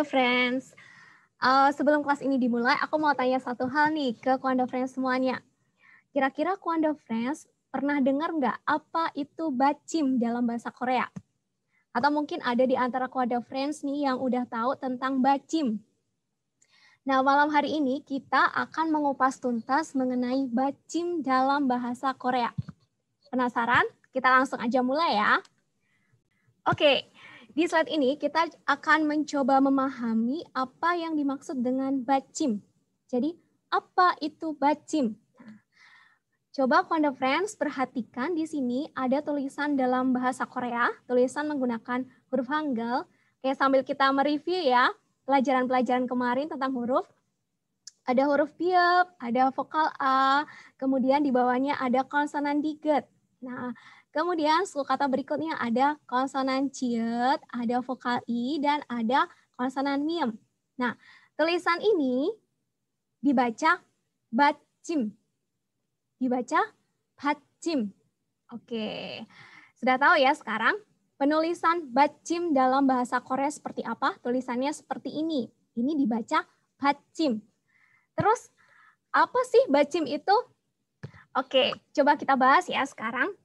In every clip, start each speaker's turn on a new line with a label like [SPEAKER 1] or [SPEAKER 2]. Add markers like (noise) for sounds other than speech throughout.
[SPEAKER 1] Kondo Friends. Uh, sebelum kelas ini dimulai, aku mau tanya satu hal nih ke Kondo Friends semuanya. Kira-kira Kondo Friends pernah dengar nggak apa itu bacim dalam bahasa Korea? Atau mungkin ada di antara Kondo Friends nih yang udah tahu tentang bacim. Nah, malam hari ini kita akan mengupas tuntas mengenai bacim dalam bahasa Korea. Penasaran? Kita langsung aja mulai ya. Oke, okay. Di slide ini kita akan mencoba memahami apa yang dimaksud dengan bacim. Jadi apa itu bacim? coba Konda Friends perhatikan di sini ada tulisan dalam bahasa Korea, tulisan menggunakan huruf Hangul. Oke, sambil kita mereview ya pelajaran-pelajaran kemarin tentang huruf, ada huruf piep, ada vokal A, kemudian di bawahnya ada konsonan diget. Nah, Kemudian suku kata berikutnya ada konsonan ciet, ada vokal i, dan ada konsonan miem. Nah, tulisan ini dibaca bacim. Dibaca bacim. Oke, sudah tahu ya sekarang? Penulisan bacim dalam bahasa Korea seperti apa? Tulisannya seperti ini. Ini dibaca bacim. Terus, apa sih bacim itu? Oke, coba kita bahas ya sekarang.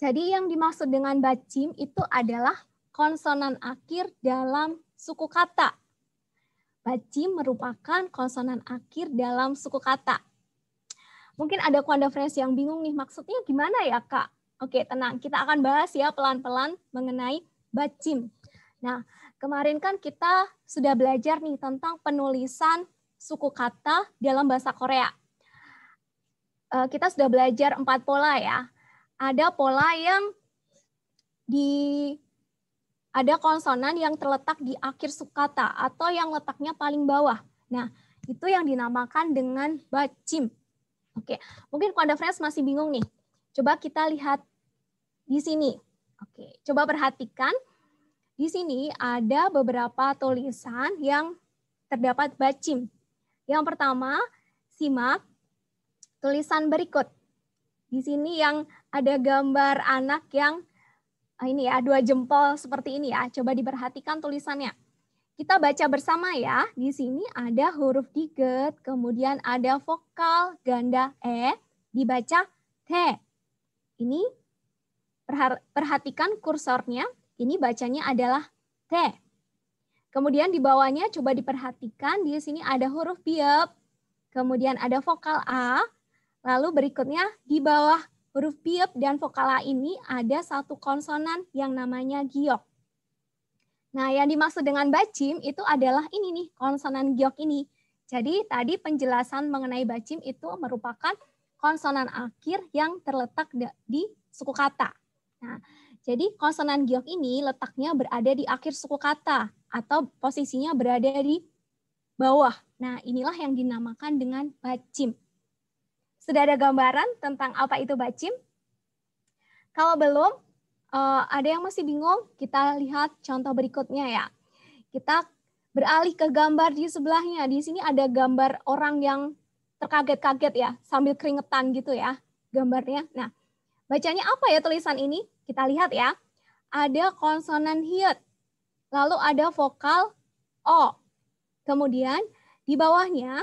[SPEAKER 1] Jadi yang dimaksud dengan bacim itu adalah konsonan akhir dalam suku kata. Bacim merupakan konsonan akhir dalam suku kata. Mungkin ada kuanda friends yang bingung nih maksudnya gimana ya kak? Oke tenang, kita akan bahas ya pelan-pelan mengenai bacim. Nah kemarin kan kita sudah belajar nih tentang penulisan suku kata dalam bahasa Korea. Eh, kita sudah belajar empat pola ya ada pola yang di ada konsonan yang terletak di akhir sukata atau yang letaknya paling bawah. Nah, itu yang dinamakan dengan bacim. Oke, mungkin ada Friends masih bingung nih. Coba kita lihat di sini. Oke, coba perhatikan. Di sini ada beberapa tulisan yang terdapat bacim. Yang pertama, simak tulisan berikut. Di sini yang ada gambar anak yang ah, ini ya, dua jempol seperti ini ya. Coba diperhatikan tulisannya. Kita baca bersama ya. Di sini ada huruf diget, kemudian ada vokal ganda E, dibaca T. Ini perhatikan kursornya. Ini bacanya adalah T. Kemudian di bawahnya coba diperhatikan. Di sini ada huruf biep, kemudian ada vokal A, Lalu berikutnya di bawah huruf piep dan vokala ini ada satu konsonan yang namanya giok. Nah, yang dimaksud dengan bacim itu adalah ini nih, konsonan giok ini. Jadi tadi penjelasan mengenai bacim itu merupakan konsonan akhir yang terletak di suku kata. Nah, jadi konsonan giok ini letaknya berada di akhir suku kata atau posisinya berada di bawah. Nah, inilah yang dinamakan dengan bacim. Sudah ada gambaran tentang apa itu bacim? Kalau belum, eh, ada yang masih bingung, kita lihat contoh berikutnya ya. Kita beralih ke gambar di sebelahnya. Di sini ada gambar orang yang terkaget-kaget ya, sambil keringetan gitu ya gambarnya. Nah, bacanya apa ya tulisan ini? Kita lihat ya. Ada konsonan hiat, lalu ada vokal O. Kemudian di bawahnya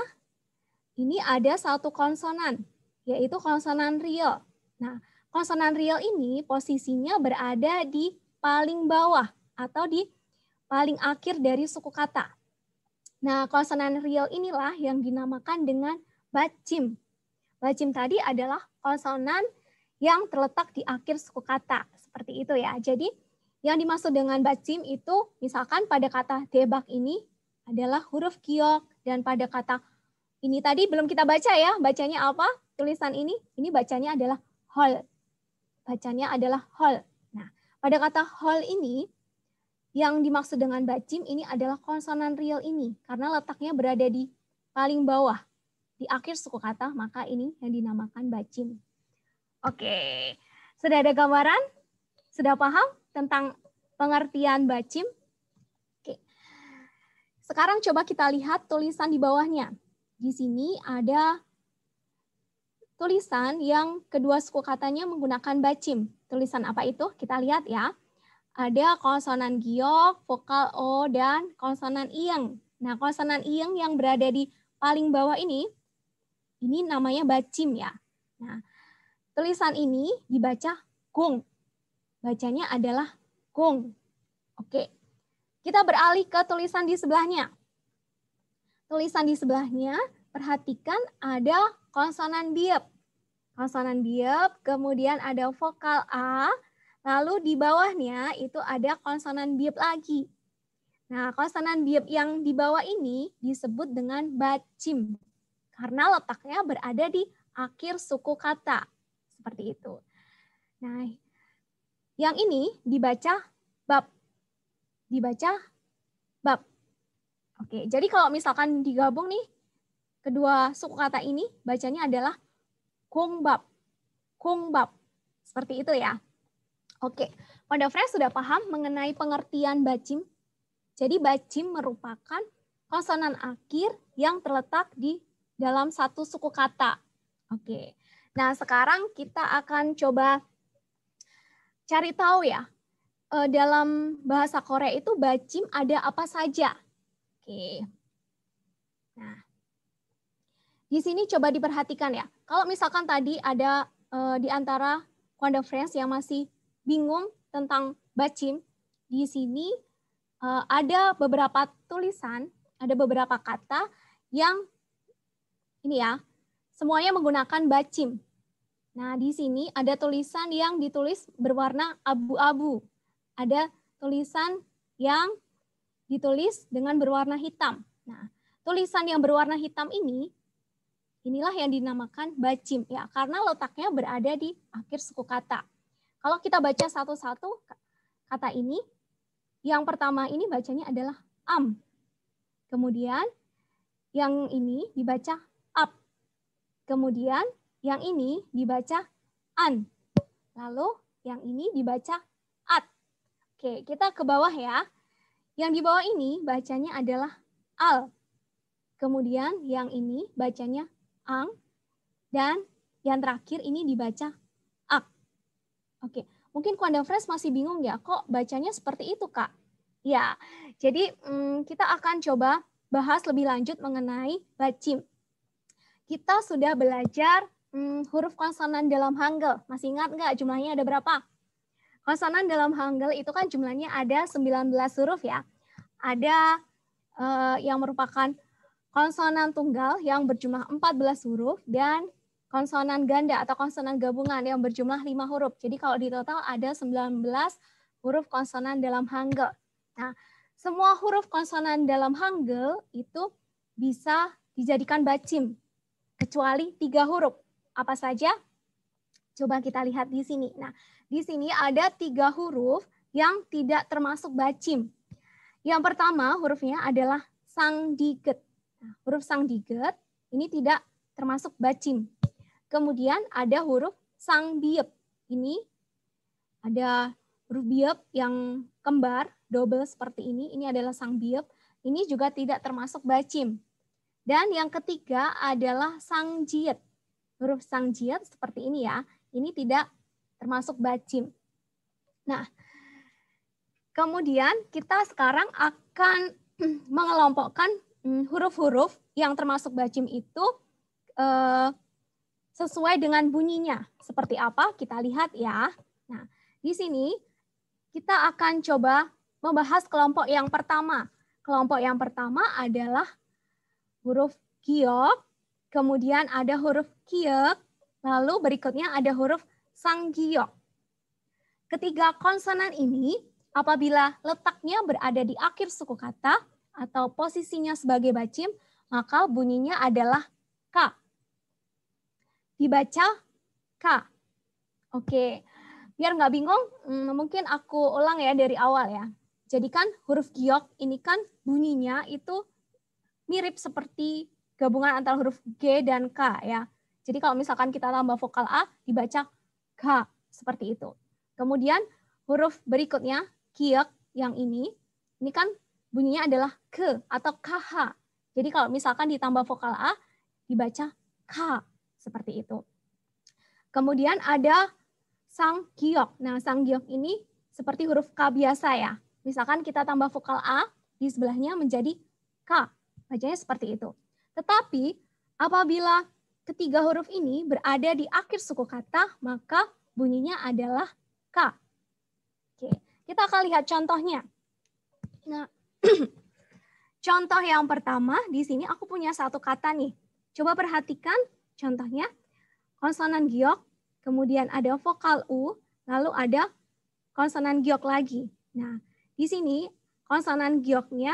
[SPEAKER 1] ini ada satu konsonan yaitu konsonan real. Nah, konsonan real ini posisinya berada di paling bawah atau di paling akhir dari suku kata. Nah, konsonan real inilah yang dinamakan dengan bacim. Bacim tadi adalah konsonan yang terletak di akhir suku kata. Seperti itu ya. Jadi, yang dimaksud dengan bacim itu misalkan pada kata debak ini adalah huruf kiok dan pada kata ini tadi belum kita baca ya, bacanya apa? tulisan ini, ini bacanya adalah hall. Bacanya adalah hall. Nah, pada kata hall ini, yang dimaksud dengan bacim ini adalah konsonan real ini, karena letaknya berada di paling bawah, di akhir suku kata, maka ini yang dinamakan bacim. Oke, sudah ada gambaran? Sudah paham tentang pengertian bacim? Oke. Sekarang coba kita lihat tulisan di bawahnya. Di sini ada tulisan yang kedua suku katanya menggunakan bacim. Tulisan apa itu? Kita lihat ya. Ada konsonan giok, vokal O, dan konsonan ieng. Nah, konsonan ieng yang berada di paling bawah ini, ini namanya bacim ya. Nah, tulisan ini dibaca gong. Bacanya adalah gong. Oke, kita beralih ke tulisan di sebelahnya. Tulisan di sebelahnya perhatikan ada konsonan biep. Konsonan biep, kemudian ada vokal A, lalu di bawahnya itu ada konsonan biep lagi. Nah, konsonan biep yang di bawah ini disebut dengan bacim karena letaknya berada di akhir suku kata. Seperti itu. Nah, yang ini dibaca bab. Dibaca bab. Oke, jadi kalau misalkan digabung nih Kedua suku kata ini bacanya adalah kongbab. Kongbab. Seperti itu ya. Oke, pada friends sudah paham mengenai pengertian bacim? Jadi bacim merupakan konsonan akhir yang terletak di dalam satu suku kata. Oke. Nah, sekarang kita akan coba cari tahu ya. Eh, dalam bahasa Korea itu bacim ada apa saja. Oke. Nah, di sini coba diperhatikan ya. Kalau misalkan tadi ada eh, di antara Wanda Friends yang masih bingung tentang bacim, di sini eh, ada beberapa tulisan, ada beberapa kata yang ini ya, semuanya menggunakan bacim. Nah, di sini ada tulisan yang ditulis berwarna abu-abu. Ada tulisan yang ditulis dengan berwarna hitam. Nah, tulisan yang berwarna hitam ini Inilah yang dinamakan bacim ya karena letaknya berada di akhir suku kata. Kalau kita baca satu-satu kata ini, yang pertama ini bacanya adalah am. Kemudian yang ini dibaca ap. Kemudian yang ini dibaca an. Lalu yang ini dibaca at. Oke, kita ke bawah ya. Yang di bawah ini bacanya adalah al. Kemudian yang ini bacanya ang, dan yang terakhir ini dibaca ak. Oke, mungkin kuanda fresh masih bingung ya, kok bacanya seperti itu kak? Ya, jadi hmm, kita akan coba bahas lebih lanjut mengenai bacim. Kita sudah belajar hmm, huruf konsonan dalam Hangul. Masih ingat nggak jumlahnya ada berapa? Konsonan dalam Hangul itu kan jumlahnya ada 19 huruf ya. Ada eh, yang merupakan konsonan tunggal yang berjumlah 14 huruf, dan konsonan ganda atau konsonan gabungan yang berjumlah 5 huruf. Jadi kalau di total ada 19 huruf konsonan dalam Hangul. Nah, semua huruf konsonan dalam Hangul itu bisa dijadikan bacim, kecuali tiga huruf. Apa saja? Coba kita lihat di sini. Nah, di sini ada tiga huruf yang tidak termasuk bacim. Yang pertama hurufnya adalah sang diket huruf huruf sangdiget ini tidak termasuk bacim. Kemudian ada huruf sang sangbiep. Ini ada huruf biep yang kembar, double seperti ini. Ini adalah sang sangbiep. Ini juga tidak termasuk bacim. Dan yang ketiga adalah sang jiet. Huruf sang jiet seperti ini ya. Ini tidak termasuk bacim. Nah, kemudian kita sekarang akan (clears throat) mengelompokkan Hmm, huruf-huruf yang termasuk bacim itu eh, sesuai dengan bunyinya. Seperti apa? Kita lihat ya. Nah, di sini kita akan coba membahas kelompok yang pertama. Kelompok yang pertama adalah huruf giok, kemudian ada huruf kiek, lalu berikutnya ada huruf sanggiok. Ketiga konsonan ini apabila letaknya berada di akhir suku kata, atau posisinya sebagai bacim, maka bunyinya adalah K. Dibaca K. Oke, biar nggak bingung, mm, mungkin aku ulang ya dari awal ya. Jadi kan huruf giok ini kan bunyinya itu mirip seperti gabungan antara huruf G dan K ya. Jadi kalau misalkan kita tambah vokal A, dibaca K, seperti itu. Kemudian huruf berikutnya, kiek yang ini, ini kan bunyinya adalah ke atau kh. Jadi kalau misalkan ditambah vokal a, dibaca k seperti itu. Kemudian ada sang giok. Nah, sang giok ini seperti huruf k biasa ya. Misalkan kita tambah vokal a di sebelahnya menjadi k. Bacanya seperti itu. Tetapi apabila ketiga huruf ini berada di akhir suku kata, maka bunyinya adalah k. Oke, kita akan lihat contohnya. Nah, (clears throat) Contoh yang pertama, di sini aku punya satu kata nih. Coba perhatikan contohnya. Konsonan giok, kemudian ada vokal U, lalu ada konsonan giok lagi. Nah, di sini konsonan gioknya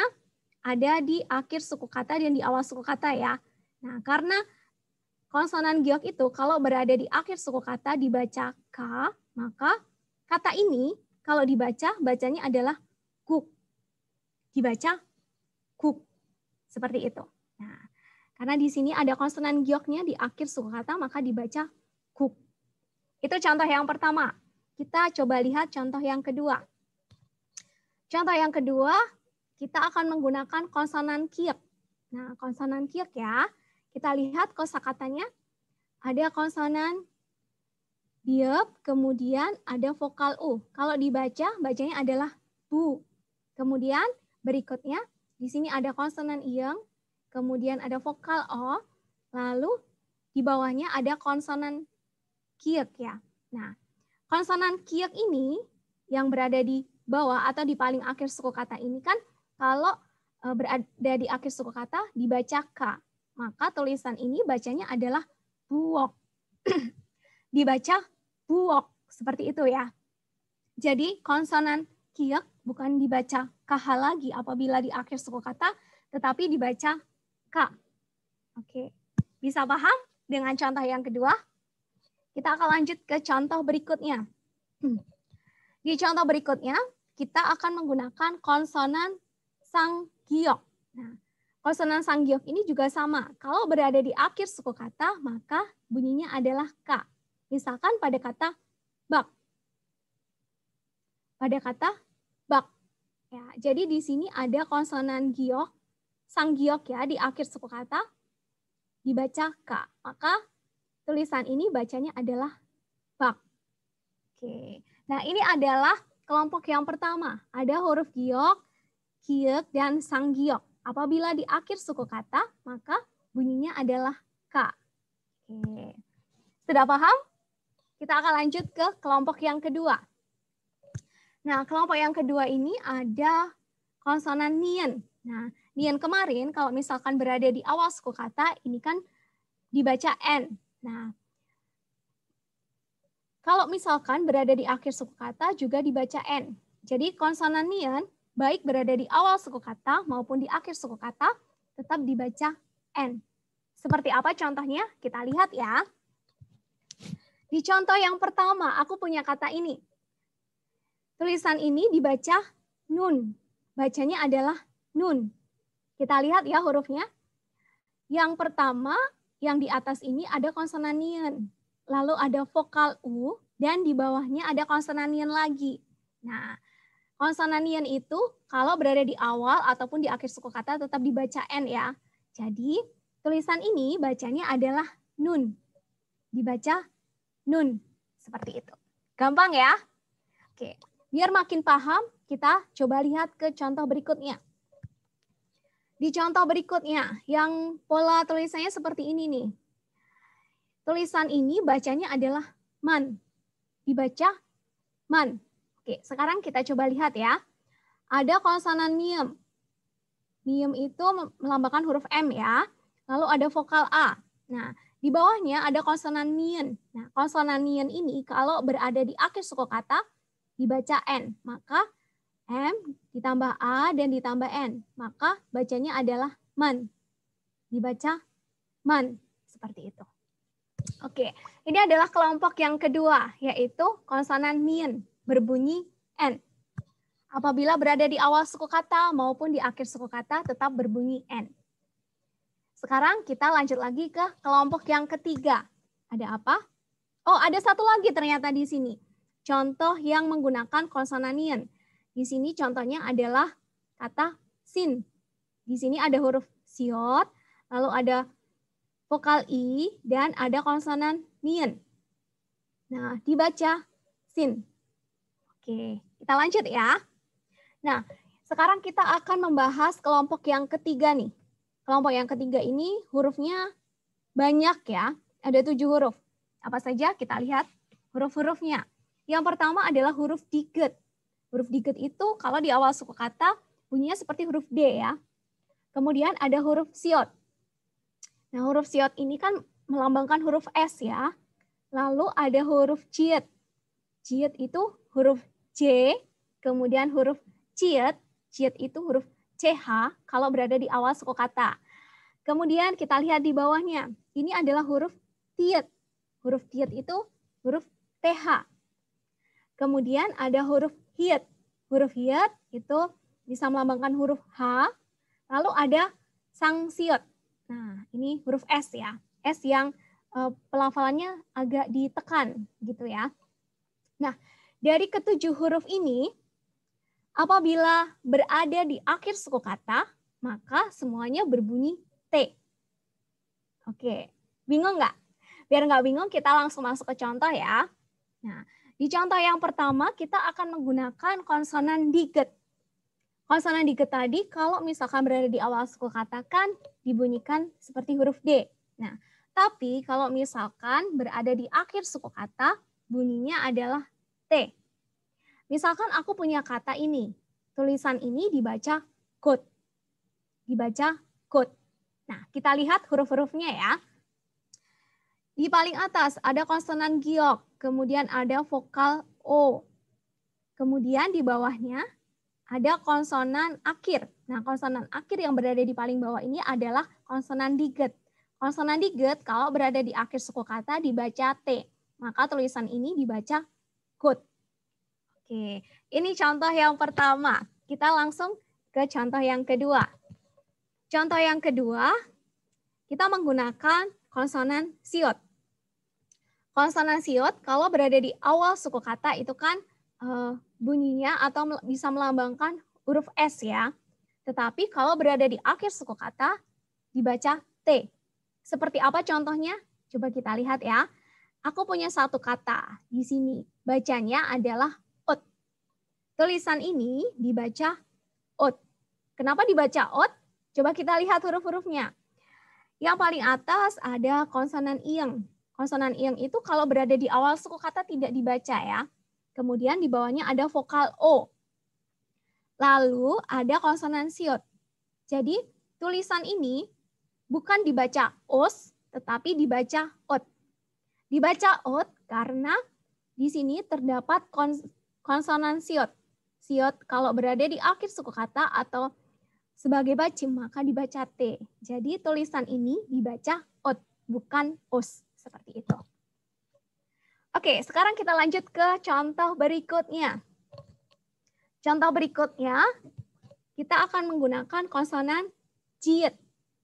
[SPEAKER 1] ada di akhir suku kata dan di awal suku kata ya. Nah, karena konsonan giok itu kalau berada di akhir suku kata dibaca K, maka kata ini kalau dibaca, bacanya adalah kuk dibaca guk seperti itu. Nah, karena di sini ada konsonan gioknya di akhir suku kata maka dibaca guk. Itu contoh yang pertama. Kita coba lihat contoh yang kedua. Contoh yang kedua, kita akan menggunakan konsonan kiek. Nah, konsonan kiek ya. Kita lihat kosakatanya ada konsonan biep, kemudian ada vokal u. Kalau dibaca, bacanya adalah bu. Kemudian Berikutnya, di sini ada konsonan ieng, kemudian ada vokal O, lalu di bawahnya ada konsonan kiek ya. Nah, konsonan kiek ini yang berada di bawah atau di paling akhir suku kata ini kan kalau e, berada di akhir suku kata dibaca K. Maka tulisan ini bacanya adalah buok. (clears throat) dibaca buok, seperti itu ya. Jadi konsonan kiak bukan dibaca kaha lagi apabila di akhir suku kata, tetapi dibaca ka. Oke, bisa paham dengan contoh yang kedua? Kita akan lanjut ke contoh berikutnya. Di contoh berikutnya, kita akan menggunakan konsonan sang sanggyok. Nah, konsonan sang sanggyok ini juga sama. Kalau berada di akhir suku kata, maka bunyinya adalah k. Misalkan pada kata pada kata bak. Ya, jadi di sini ada konsonan giok, sang giok ya di akhir suku kata dibaca k. Maka tulisan ini bacanya adalah bak. Oke. Nah, ini adalah kelompok yang pertama. Ada huruf giok, kiek dan sang giok. Apabila di akhir suku kata, maka bunyinya adalah k. Oke. Sudah paham? Kita akan lanjut ke kelompok yang kedua. Nah, kelompok yang kedua ini ada konsonan nian. Nah, nian kemarin kalau misalkan berada di awal suku kata, ini kan dibaca n. Nah, kalau misalkan berada di akhir suku kata juga dibaca N. Jadi konsonan nian baik berada di awal suku kata maupun di akhir suku kata tetap dibaca N. Seperti apa contohnya? Kita lihat ya. Di contoh yang pertama, aku punya kata ini. Tulisan ini dibaca nun. Bacanya adalah nun. Kita lihat ya hurufnya. Yang pertama, yang di atas ini ada konsonan n. Lalu ada vokal U dan di bawahnya ada konsonan n lagi. Nah, konsonan n itu kalau berada di awal ataupun di akhir suku kata tetap dibaca N ya. Jadi, tulisan ini bacanya adalah nun. Dibaca nun. Seperti itu. Gampang ya? Oke. Biar makin paham, kita coba lihat ke contoh berikutnya. Di contoh berikutnya, yang pola tulisannya seperti ini nih. Tulisan ini bacanya adalah man. Dibaca man. Oke, sekarang kita coba lihat ya. Ada konsonan miem. Miem itu melambangkan huruf M ya. Lalu ada vokal A. Nah, di bawahnya ada konsonan nien. Nah, konsonan nien ini kalau berada di akhir suku kata, dibaca N, maka M ditambah A dan ditambah N, maka bacanya adalah man. Dibaca man, seperti itu. Oke, ini adalah kelompok yang kedua, yaitu konsonan min berbunyi N. Apabila berada di awal suku kata maupun di akhir suku kata, tetap berbunyi N. Sekarang kita lanjut lagi ke kelompok yang ketiga. Ada apa? Oh, ada satu lagi ternyata di sini contoh yang menggunakan konsonanien. Di sini contohnya adalah kata sin. Di sini ada huruf siot, lalu ada vokal i, dan ada konsonan nian. Nah, dibaca sin. Oke, kita lanjut ya. Nah, sekarang kita akan membahas kelompok yang ketiga nih. Kelompok yang ketiga ini hurufnya banyak ya. Ada tujuh huruf. Apa saja kita lihat huruf-hurufnya. Yang pertama adalah huruf diget. Huruf diget itu kalau di awal suku kata bunyinya seperti huruf D ya. Kemudian ada huruf siot. Nah, huruf siot ini kan melambangkan huruf S ya. Lalu ada huruf ciet. Ciet itu huruf J, kemudian huruf ciet. Ciet itu huruf CH kalau berada di awal suku kata. Kemudian kita lihat di bawahnya. Ini adalah huruf tiet. Huruf tiet itu huruf TH. Kemudian ada huruf hiyat. Huruf hiyat itu bisa melambangkan huruf H. Lalu ada sang siot. Nah, ini huruf S ya. S yang uh, pelafalannya agak ditekan gitu ya. Nah, dari ketujuh huruf ini, apabila berada di akhir suku kata, maka semuanya berbunyi T. Oke, bingung nggak? Biar nggak bingung, kita langsung masuk ke contoh ya. Nah, di contoh yang pertama, kita akan menggunakan konsonan diget. Konsonan diget tadi kalau misalkan berada di awal suku katakan dibunyikan seperti huruf D. Nah, tapi kalau misalkan berada di akhir suku kata, bunyinya adalah T. Misalkan aku punya kata ini, tulisan ini dibaca kot. Dibaca kot. Nah, kita lihat huruf-hurufnya ya. Di paling atas ada konsonan giok, kemudian ada vokal O. Kemudian di bawahnya ada konsonan akhir. Nah, konsonan akhir yang berada di paling bawah ini adalah konsonan diget. Konsonan diget kalau berada di akhir suku kata dibaca T. Maka tulisan ini dibaca good. Oke, ini contoh yang pertama. Kita langsung ke contoh yang kedua. Contoh yang kedua, kita menggunakan konsonan siot. Konsonan siut kalau berada di awal suku kata itu kan uh, bunyinya atau bisa melambangkan huruf S ya. Tetapi kalau berada di akhir suku kata dibaca T. Seperti apa contohnya? Coba kita lihat ya. Aku punya satu kata di sini. Bacanya adalah ot. Tulisan ini dibaca ot. Kenapa dibaca ot? Coba kita lihat huruf-hurufnya. Yang paling atas ada konsonan ieng, Konsonan yang itu kalau berada di awal suku kata tidak dibaca ya. Kemudian di bawahnya ada vokal O. Lalu ada konsonan siot. Jadi tulisan ini bukan dibaca os, tetapi dibaca ot. Dibaca ot karena di sini terdapat kons konsonan siot. Siot kalau berada di akhir suku kata atau sebagai bacim maka dibaca T. Jadi tulisan ini dibaca ot, bukan os. Seperti itu. Oke, sekarang kita lanjut ke contoh berikutnya. Contoh berikutnya, kita akan menggunakan konsonan jit.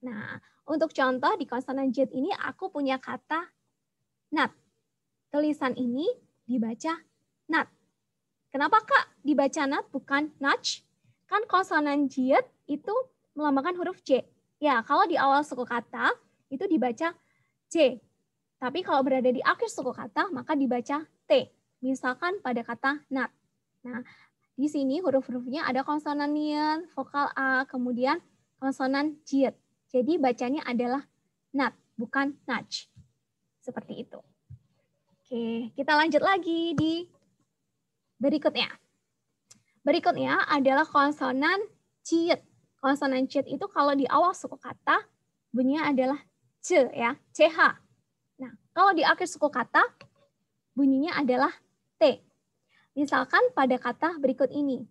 [SPEAKER 1] Nah, untuk contoh di konsonan jit ini aku punya kata nat. Tulisan ini dibaca nat. Kenapa Kak dibaca nat bukan nudge? Kan konsonan jit itu melambangkan huruf J. Ya, kalau di awal suku kata itu dibaca J. Tapi kalau berada di akhir suku kata, maka dibaca T. Misalkan pada kata nat. Nah, di sini huruf-hurufnya ada konsonan nian, vokal A, kemudian konsonan jit. Jadi bacanya adalah nat, bukan nudge. Seperti itu. Oke, kita lanjut lagi di berikutnya. Berikutnya adalah konsonan ciet. Konsonan ciet itu kalau di awal suku kata bunyinya adalah c ya, ch. Kalau di akhir suku kata, bunyinya adalah T. Misalkan pada kata berikut ini.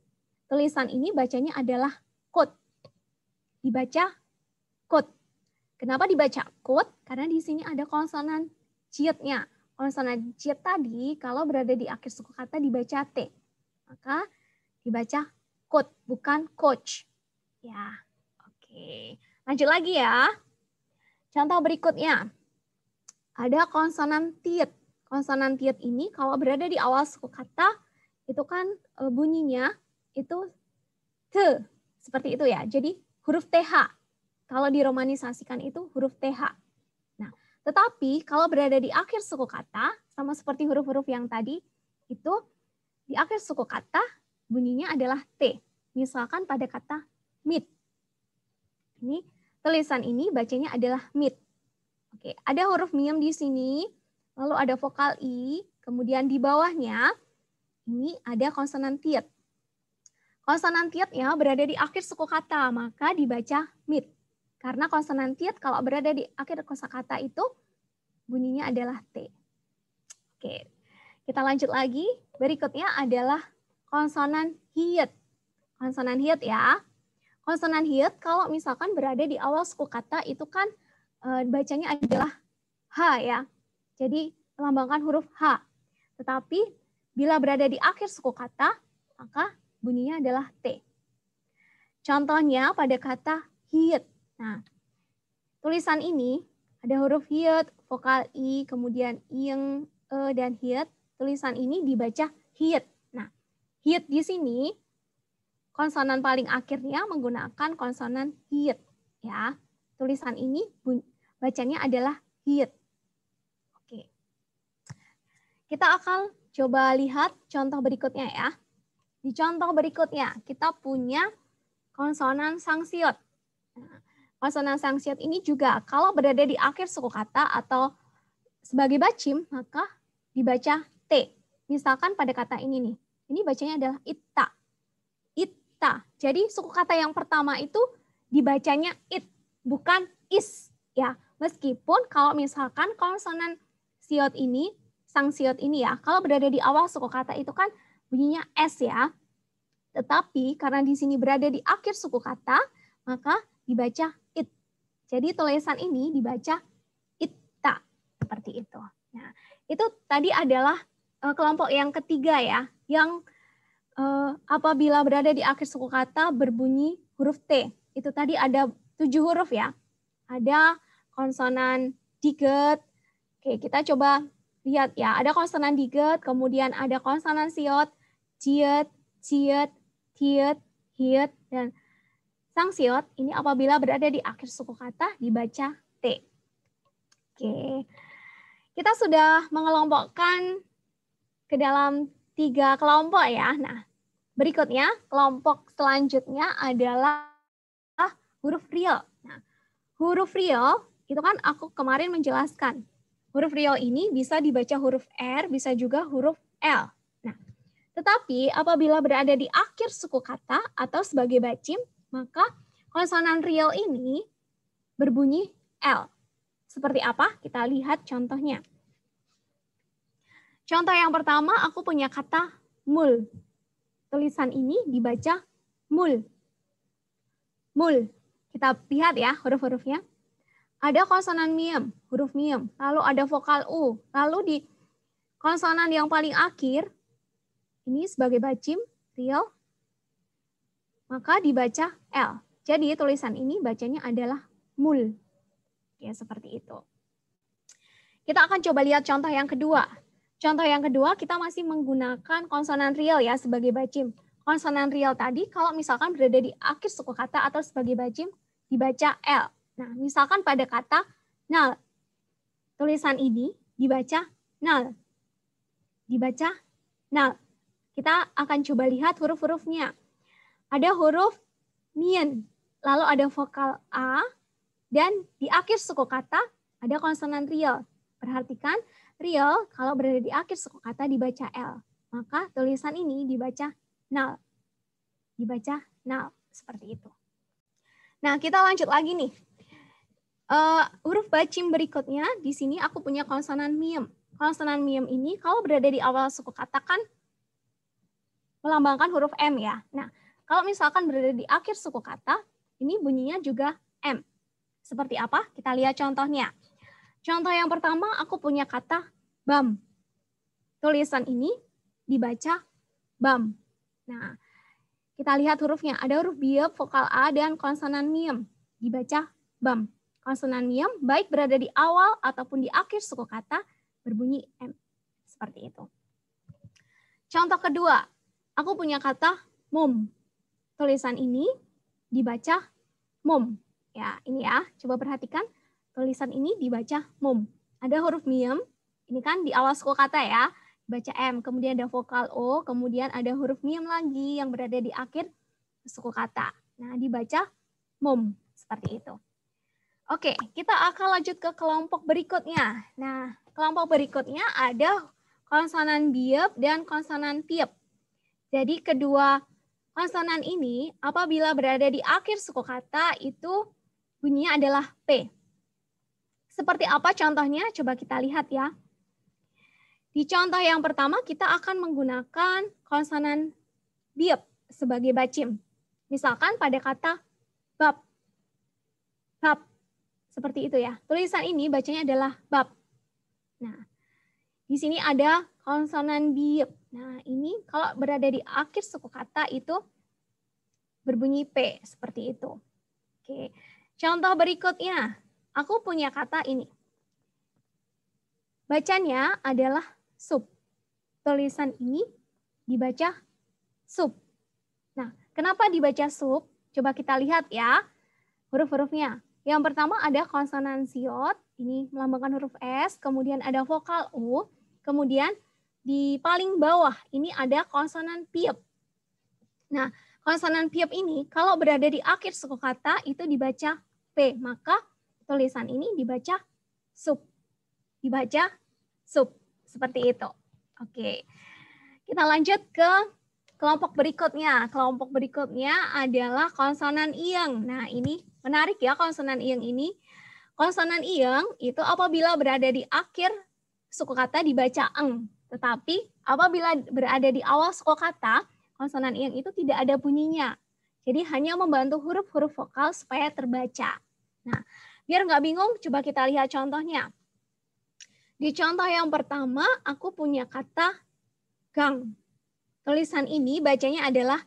[SPEAKER 1] Tulisan ini bacanya adalah kot. Dibaca kot. Kenapa dibaca kot? Karena di sini ada konsonan cietnya. Konsonan ciet tadi kalau berada di akhir suku kata dibaca T. Maka dibaca kot, bukan coach. Ya, oke. Lanjut lagi ya. Contoh berikutnya ada konsonan tiet. Konsonan tiet ini kalau berada di awal suku kata, itu kan e, bunyinya itu te, seperti itu ya. Jadi huruf TH. Kalau diromanisasikan itu huruf TH. Nah, tetapi kalau berada di akhir suku kata, sama seperti huruf-huruf yang tadi, itu di akhir suku kata bunyinya adalah T. Misalkan pada kata mit. Ini tulisan ini bacanya adalah mit. Oke, ada huruf miem di sini, lalu ada vokal i, kemudian di bawahnya ini ada konsonan tiet. Konsonan tiet ya berada di akhir suku kata, maka dibaca mit. Karena konsonan tiet kalau berada di akhir kata itu bunyinya adalah t. Oke. Kita lanjut lagi. Berikutnya adalah konsonan hiet. Konsonan hiet ya. Konsonan hiet kalau misalkan berada di awal suku kata itu kan Eh, bacanya adalah H ya. Jadi melambangkan huruf H. Tetapi bila berada di akhir suku kata, maka bunyinya adalah T. Contohnya pada kata hiet. Nah, tulisan ini ada huruf hiet, vokal i, kemudian yang e, dan hiet. Tulisan ini dibaca hiet. Nah, hiet di sini konsonan paling akhirnya menggunakan konsonan hiet. Ya, tulisan ini bacanya adalah hit. Oke. Kita akan coba lihat contoh berikutnya ya. Di contoh berikutnya kita punya konsonan sangsiot. Konsonan sangsiot ini juga kalau berada di akhir suku kata atau sebagai bacim maka dibaca T. Misalkan pada kata ini nih. Ini bacanya adalah itta. Itta. Jadi suku kata yang pertama itu dibacanya it, bukan is. ya Meskipun kalau misalkan konsonan siot ini, sang siot ini ya, kalau berada di awal suku kata itu kan bunyinya S ya. Tetapi karena di sini berada di akhir suku kata, maka dibaca it. Jadi tulisan ini dibaca ita, seperti itu. Nah, itu tadi adalah eh, kelompok yang ketiga ya, yang eh, apabila berada di akhir suku kata berbunyi huruf T. Itu tadi ada tujuh huruf ya. Ada konsonan diget. Oke, kita coba lihat ya. Ada konsonan diget, kemudian ada konsonan siot, jiet, jiet, tiet, hiet, dan sang siot ini apabila berada di akhir suku kata dibaca T. Oke. Kita sudah mengelompokkan ke dalam tiga kelompok ya. Nah, berikutnya kelompok selanjutnya adalah huruf real. Nah, huruf real itu kan aku kemarin menjelaskan. Huruf real ini bisa dibaca huruf R, bisa juga huruf L. Nah, tetapi apabila berada di akhir suku kata atau sebagai bacim, maka konsonan real ini berbunyi L. Seperti apa? Kita lihat contohnya. Contoh yang pertama, aku punya kata mul. Tulisan ini dibaca mul. Mul. Kita lihat ya huruf-hurufnya ada konsonan miem, huruf miem, lalu ada vokal U, lalu di konsonan yang paling akhir, ini sebagai bacim, real, maka dibaca L. Jadi tulisan ini bacanya adalah mul. Ya, seperti itu. Kita akan coba lihat contoh yang kedua. Contoh yang kedua, kita masih menggunakan konsonan real ya sebagai bacim. Konsonan real tadi kalau misalkan berada di akhir suku kata atau sebagai bacim, dibaca L. Nah, misalkan pada kata nal, tulisan ini dibaca nal. Dibaca nal. Kita akan coba lihat huruf-hurufnya. Ada huruf nien, lalu ada vokal a, dan di akhir suku kata ada konsonan riel. Perhatikan, riel kalau berada di akhir suku kata dibaca L. Maka tulisan ini dibaca nal. Dibaca nal, seperti itu. Nah, kita lanjut lagi nih. Uh, huruf bacim berikutnya di sini aku punya konsonan miem. Konsonan miem ini kalau berada di awal suku kata kan melambangkan huruf M ya. Nah, kalau misalkan berada di akhir suku kata, ini bunyinya juga M. Seperti apa? Kita lihat contohnya. Contoh yang pertama, aku punya kata bam. Tulisan ini dibaca bam. Nah, kita lihat hurufnya. Ada huruf biep, vokal A, dan konsonan miem. Dibaca bam konsonan miem baik berada di awal ataupun di akhir suku kata berbunyi M. Seperti itu. Contoh kedua, aku punya kata mom. Tulisan ini dibaca mom. Ya, ini ya. Coba perhatikan tulisan ini dibaca mom. Ada huruf miem, ini kan di awal suku kata ya, baca M, kemudian ada vokal O, kemudian ada huruf miem lagi yang berada di akhir suku kata. Nah, dibaca mom, seperti itu. Oke, kita akan lanjut ke kelompok berikutnya. Nah, kelompok berikutnya ada konsonan biep dan konsonan tiep. Jadi kedua konsonan ini apabila berada di akhir suku kata itu bunyinya adalah P. Seperti apa contohnya? Coba kita lihat ya. Di contoh yang pertama kita akan menggunakan konsonan biep sebagai bacim. Misalkan pada kata Seperti itu ya. Tulisan ini bacanya adalah bab. Nah, di sini ada konsonan biep. Nah, ini kalau berada di akhir suku kata itu berbunyi P, seperti itu. Oke. Contoh berikutnya, aku punya kata ini. Bacanya adalah sup. Tulisan ini dibaca sup. Nah, kenapa dibaca sup? Coba kita lihat ya huruf-hurufnya. Yang pertama ada konsonan siot, ini melambangkan huruf S, kemudian ada vokal U, kemudian di paling bawah ini ada konsonan piep. Nah, konsonan piep ini kalau berada di akhir suku kata itu dibaca P, maka tulisan ini dibaca sup. Dibaca sup, seperti itu. Oke, kita lanjut ke kelompok berikutnya. Kelompok berikutnya adalah konsonan iang. Nah, ini Menarik ya konsonan iyang ini. Konsonan iyang itu apabila berada di akhir suku kata dibaca eng. Tetapi apabila berada di awal suku kata, konsonan iyang itu tidak ada bunyinya. Jadi hanya membantu huruf-huruf vokal supaya terbaca. Nah, biar nggak bingung, coba kita lihat contohnya. Di contoh yang pertama, aku punya kata gang. Tulisan ini bacanya adalah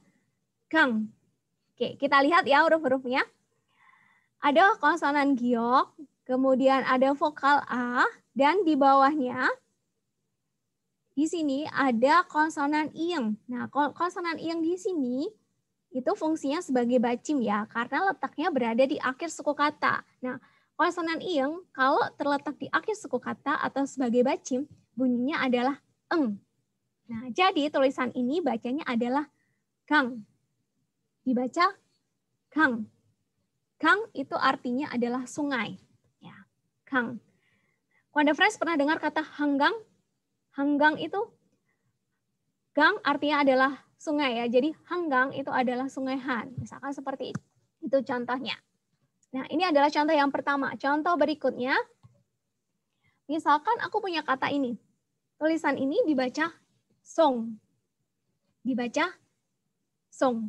[SPEAKER 1] gang. Oke, kita lihat ya huruf-hurufnya ada konsonan giok, kemudian ada vokal A, dan di bawahnya di sini ada konsonan ieng. Nah, konsonan ieng di sini itu fungsinya sebagai bacim ya, karena letaknya berada di akhir suku kata. Nah, konsonan ieng kalau terletak di akhir suku kata atau sebagai bacim, bunyinya adalah eng. Nah, jadi tulisan ini bacanya adalah kang. Dibaca kang. Kang itu artinya adalah sungai. Ya, Kang. Kuanda Friends pernah dengar kata hanggang? Hanggang itu gang artinya adalah sungai ya. Jadi hanggang itu adalah sungai Han. Misalkan seperti itu, itu contohnya. Nah, ini adalah contoh yang pertama. Contoh berikutnya, misalkan aku punya kata ini. Tulisan ini dibaca song. Dibaca song.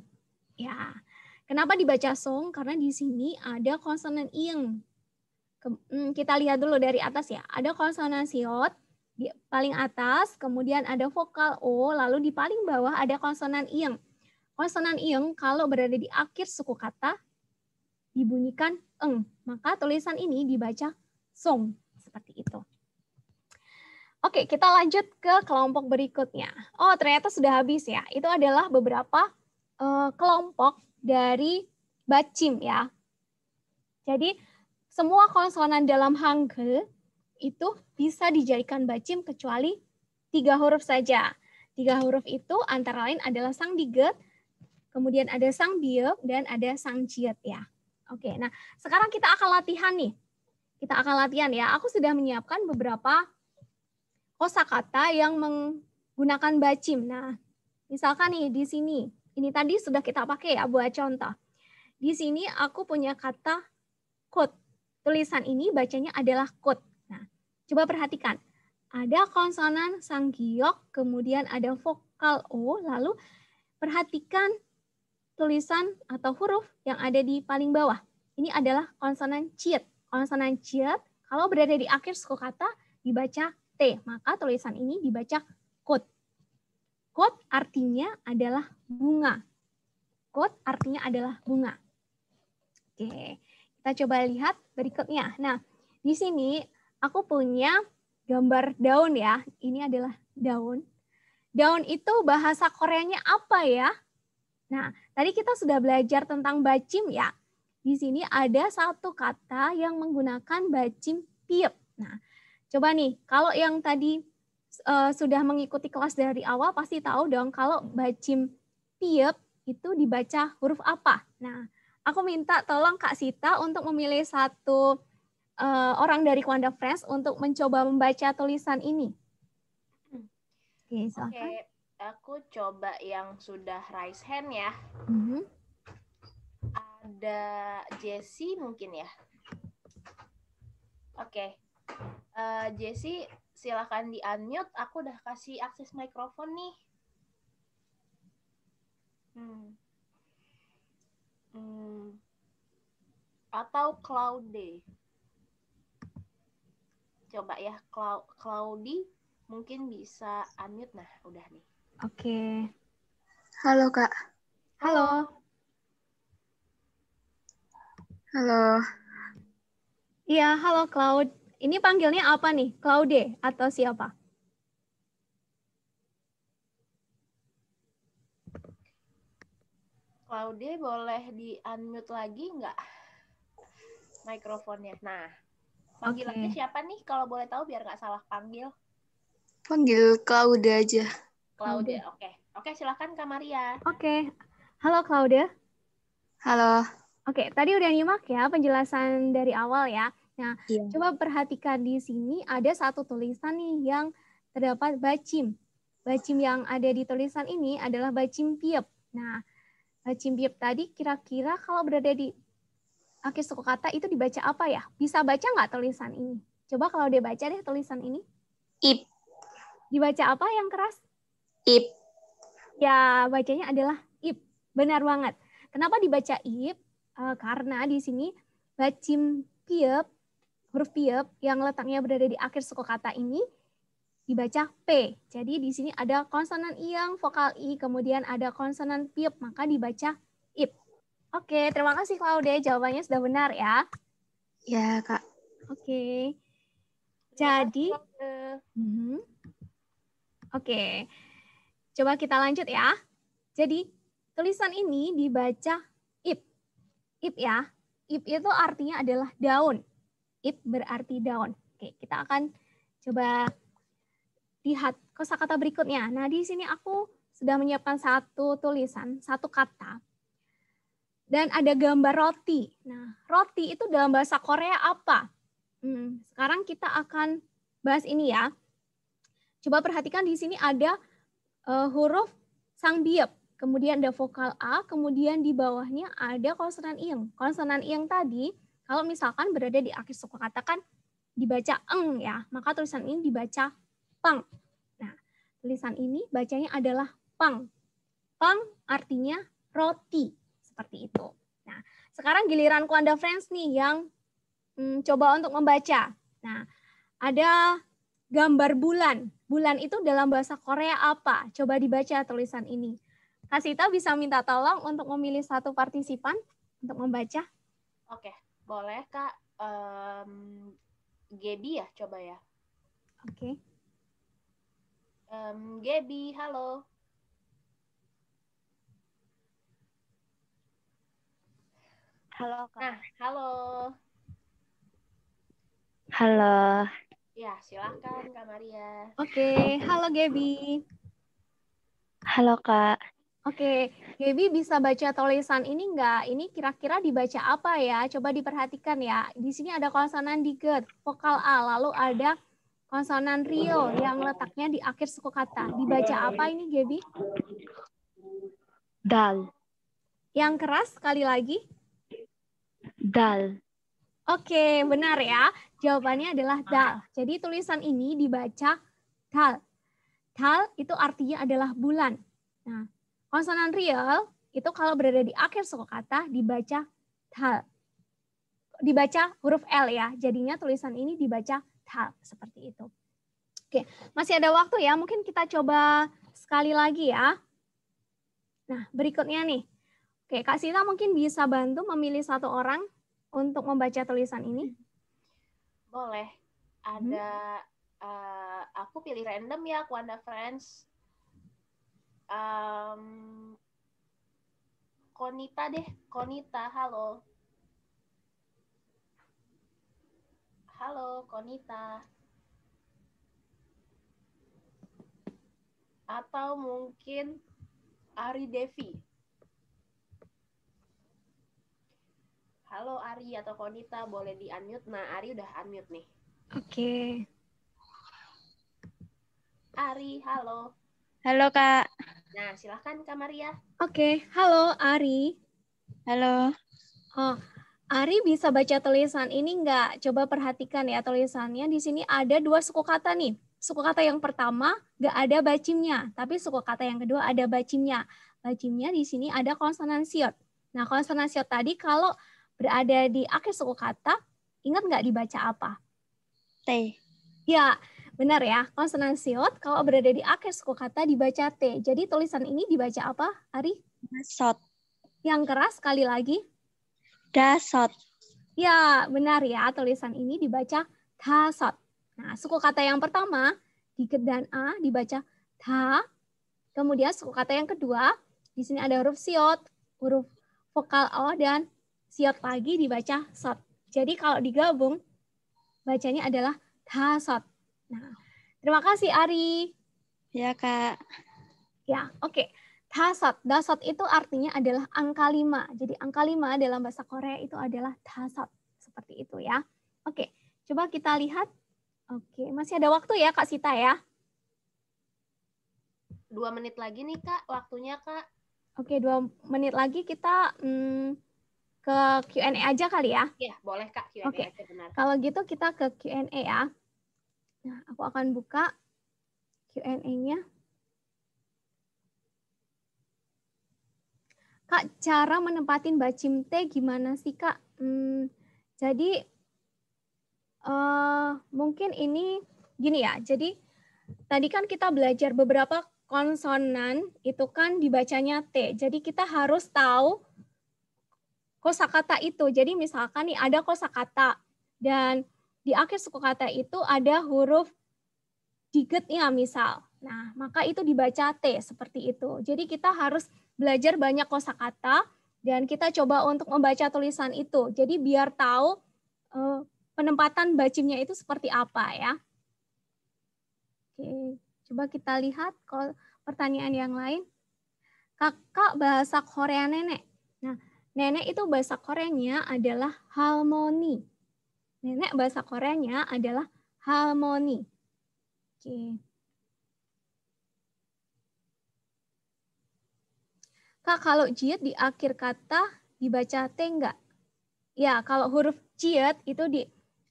[SPEAKER 1] Ya. Kenapa dibaca song? Karena di sini ada konsonan ing. Hmm, kita lihat dulu dari atas ya. Ada konsonan siot di paling atas, kemudian ada vokal o, lalu di paling bawah ada konsonan ing. Konsonan ing kalau berada di akhir suku kata dibunyikan eng. Maka tulisan ini dibaca song seperti itu. Oke, kita lanjut ke kelompok berikutnya. Oh, ternyata sudah habis ya. Itu adalah beberapa uh, kelompok dari bacim ya. Jadi semua konsonan dalam Hangul itu bisa dijadikan bacim kecuali tiga huruf saja. Tiga huruf itu antara lain adalah sang diget, kemudian ada sang biep, dan ada sang ciet ya. Oke, nah sekarang kita akan latihan nih. Kita akan latihan ya. Aku sudah menyiapkan beberapa kosakata yang menggunakan bacim. Nah, misalkan nih di sini ini tadi sudah kita pakai ya buat contoh. Di sini aku punya kata code. Tulisan ini bacanya adalah code. Nah, coba perhatikan. Ada konsonan sanggiok kemudian ada vokal O, lalu perhatikan tulisan atau huruf yang ada di paling bawah. Ini adalah konsonan ciet. Konsonan ciet kalau berada di akhir suku kata dibaca T, maka tulisan ini dibaca kot. Kot artinya adalah bunga. Kot artinya adalah bunga. Oke, kita coba lihat berikutnya. Nah, di sini aku punya gambar daun ya. Ini adalah daun. Daun itu bahasa Koreanya apa ya? Nah, tadi kita sudah belajar tentang bacim ya. Di sini ada satu kata yang menggunakan bacim piep. Nah, coba nih, kalau yang tadi uh, sudah mengikuti kelas dari awal pasti tahu dong kalau bacim piep itu dibaca huruf apa. Nah, aku minta tolong Kak Sita untuk memilih satu uh, orang dari Kwanda Friends untuk mencoba membaca tulisan ini. Oke, okay, okay,
[SPEAKER 2] aku coba yang sudah raise hand ya. Mm -hmm. Ada Jesse mungkin ya. Oke, okay. uh, eh, Jesse silahkan di unmute. Aku udah kasih akses mikrofon nih. Hmm. Hmm. Atau cloudy Coba ya cloudy cloudy mungkin bisa unmute nah udah nih.
[SPEAKER 1] Oke. Okay. Halo Kak. Halo. Halo. Iya, halo Cloud. Ini panggilnya apa nih? Claude atau siapa?
[SPEAKER 2] Claude boleh di unmute lagi nggak mikrofonnya? Nah, panggilannya okay. siapa nih? Kalau boleh tahu biar nggak salah panggil. Panggil Claude aja. Claude, oke. Okay. Oke, okay, silahkan Kak Maria.
[SPEAKER 1] Oke. Okay. Halo Claude. Halo. Oke, okay, tadi udah nyimak ya penjelasan dari awal ya. Nah, yeah. coba perhatikan di sini ada satu tulisan nih yang terdapat bacim. Bacim yang ada di tulisan ini adalah bacim piep. Nah, bacim piep tadi kira-kira kalau berada di akhir suku kata itu dibaca apa ya? Bisa baca nggak tulisan ini? Coba kalau dia baca deh tulisan ini. Ip. Dibaca apa yang keras? Ip. Ya, bacanya adalah ip. Benar banget. Kenapa dibaca ip? Eh, karena di sini bacim piep huruf piep yang letaknya berada di akhir suku kata ini dibaca P. Jadi di sini ada konsonan yang vokal I, kemudian ada konsonan piep, maka dibaca ip. Oke, terima kasih Claudia. Jawabannya sudah benar ya. Ya, Kak. Oke. Jadi,
[SPEAKER 2] uh
[SPEAKER 1] mhm. -huh. oke. Coba kita lanjut ya. Jadi, tulisan ini dibaca ip. Ip ya. Ip itu artinya adalah daun. It berarti down. Oke, kita akan coba lihat kosakata berikutnya. Nah, di sini aku sudah menyiapkan satu tulisan, satu kata. Dan ada gambar roti. Nah, roti itu dalam bahasa Korea apa? Hmm, sekarang kita akan bahas ini ya. Coba perhatikan di sini ada uh, huruf biep, kemudian ada vokal A, kemudian di bawahnya ada konsonan ieng. Konsonan ieng tadi kalau misalkan berada di akhir suku kata kan dibaca eng ya, maka tulisan ini dibaca pang. Nah, tulisan ini bacanya adalah pang. Pang artinya roti, seperti itu. Nah, sekarang giliran Kuanda Friends nih yang hmm, coba untuk membaca. Nah, ada gambar bulan. Bulan itu dalam bahasa Korea apa? Coba dibaca tulisan ini. Kasita bisa minta tolong untuk memilih satu partisipan untuk membaca.
[SPEAKER 2] Oke. Boleh Kak, um, Gaby ya coba ya. Oke. Okay. Um, Gaby, halo. Halo Kak. Nah, halo. Halo. Ya, silahkan Kak Maria. Oke, okay. halo Gaby. Halo Kak.
[SPEAKER 1] Oke, Gaby bisa baca tulisan ini enggak? Ini kira-kira dibaca apa ya? Coba diperhatikan ya. Di sini ada konsonan diget, vokal A, lalu ada konsonan rio yang letaknya di akhir suku kata. Dibaca apa ini, Gaby? Dal. Yang keras sekali lagi? Dal. Oke, benar ya. Jawabannya adalah dal. Jadi tulisan ini dibaca dal. Dal itu artinya adalah bulan. Nah, Konsonan real itu kalau berada di akhir suku kata dibaca tal. Dibaca huruf L ya. Jadinya tulisan ini dibaca tal seperti itu. Oke, masih ada waktu ya. Mungkin kita coba sekali lagi ya. Nah, berikutnya nih. Oke, Kak Sita mungkin bisa bantu memilih satu orang untuk membaca tulisan ini.
[SPEAKER 2] Boleh. Ada hmm. uh, aku pilih random ya, Wanda Friends um, Konita deh, Konita, halo. Halo, Konita. Atau mungkin Ari Devi. Halo Ari atau Konita, boleh di-unmute. Nah, Ari udah unmute nih. Oke. Okay. Ari, halo.
[SPEAKER 1] Halo, Kak.
[SPEAKER 2] Nah, silahkan Kak Maria.
[SPEAKER 1] Oke, okay. halo Ari. Halo. Oh, Ari bisa baca tulisan ini nggak? Coba perhatikan ya tulisannya. Di sini ada dua suku kata nih. Suku kata yang pertama nggak ada bacimnya, tapi suku kata yang kedua ada bacimnya. Bacimnya di sini ada konsonan siot. Nah, konsonan siot tadi kalau berada di akhir suku kata, ingat nggak dibaca apa? T. Ya, Benar ya, konsonan siot kalau berada di akhir suku kata dibaca T. Jadi tulisan ini dibaca apa, Ari? Dasot. Yang keras sekali lagi? Dasot. Ya, benar ya, tulisan ini dibaca dasot. Nah, suku kata yang pertama di dan A dibaca ta. Kemudian suku kata yang kedua, di sini ada huruf siot, huruf vokal O dan siot lagi dibaca sot. Jadi kalau digabung, bacanya adalah dasot. Nah, terima kasih Ari. Ya, Kak. Ya, oke. Okay. Dasot. Dasot itu artinya adalah angka lima Jadi angka lima dalam bahasa Korea itu adalah dasot. Seperti itu ya. Oke, coba kita lihat. Oke, masih ada waktu ya Kak Sita ya?
[SPEAKER 2] Dua menit lagi nih Kak, waktunya Kak.
[SPEAKER 1] Oke, dua menit lagi kita hmm, ke Q&A aja kali ya? Iya, boleh Kak Oke. aja Kalau gitu kita ke Q&A ya. Nah, aku akan buka Q&A-nya. Kak, cara menempatin t gimana sih, Kak? Hmm, jadi, uh, mungkin ini gini ya. Jadi, tadi kan kita belajar beberapa konsonan itu kan dibacanya T. Jadi, kita harus tahu kosakata itu. Jadi, misalkan nih ada kosakata dan di akhir suku kata itu ada huruf digetnya misal. Nah, maka itu dibaca T seperti itu. Jadi kita harus belajar banyak kosakata dan kita coba untuk membaca tulisan itu. Jadi biar tahu eh, penempatan bacimnya itu seperti apa ya. Oke, coba kita lihat kalau pertanyaan yang lain. Kakak bahasa Korea nenek. Nah, nenek itu bahasa Koreanya adalah harmoni. Nenek bahasa Koreanya adalah harmoni. Oke. Kak, kalau jiet di akhir kata dibaca T enggak? Ya, kalau huruf jiet itu di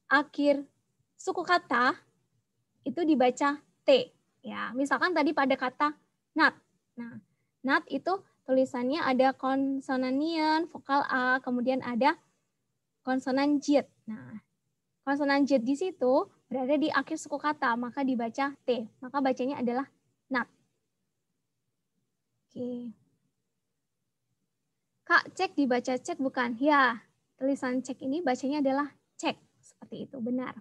[SPEAKER 1] akhir suku kata itu dibaca T. Ya, misalkan tadi pada kata nat. Nah, nat itu tulisannya ada konsonan konsonanian, vokal A, kemudian ada konsonan jiet. Nah, Konsonan jet di situ berada di akhir suku kata, maka dibaca T. Maka bacanya adalah nat. Oke. Kak, cek dibaca cek bukan? Ya, tulisan cek ini bacanya adalah cek. Seperti itu, benar.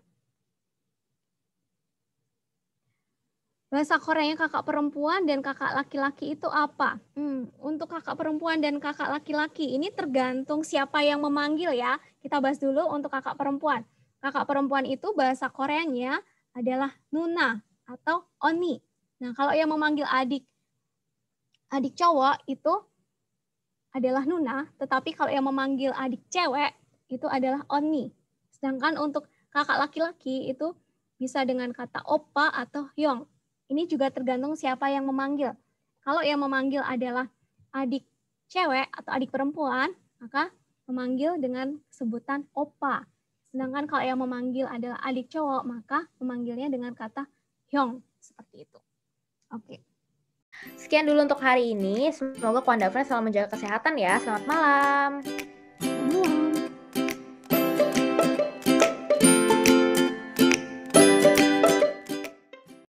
[SPEAKER 1] Bahasa Koreanya kakak perempuan dan kakak laki-laki itu apa? Hmm, untuk kakak perempuan dan kakak laki-laki ini tergantung siapa yang memanggil ya. Kita bahas dulu untuk kakak perempuan kakak perempuan itu bahasa Koreanya adalah Nuna atau Oni. Nah, kalau yang memanggil adik adik cowok itu adalah Nuna, tetapi kalau yang memanggil adik cewek itu adalah Oni. Sedangkan untuk kakak laki-laki itu bisa dengan kata opa atau Yong. Ini juga tergantung siapa yang memanggil. Kalau yang memanggil adalah adik cewek atau adik perempuan, maka memanggil dengan sebutan opa. Sedangkan kalau yang memanggil adalah adik cowok, maka
[SPEAKER 2] memanggilnya dengan kata hyong, seperti itu. Oke. Okay. Sekian dulu untuk hari ini. Semoga Friends selalu menjaga kesehatan ya. Selamat malam. Selamat malam.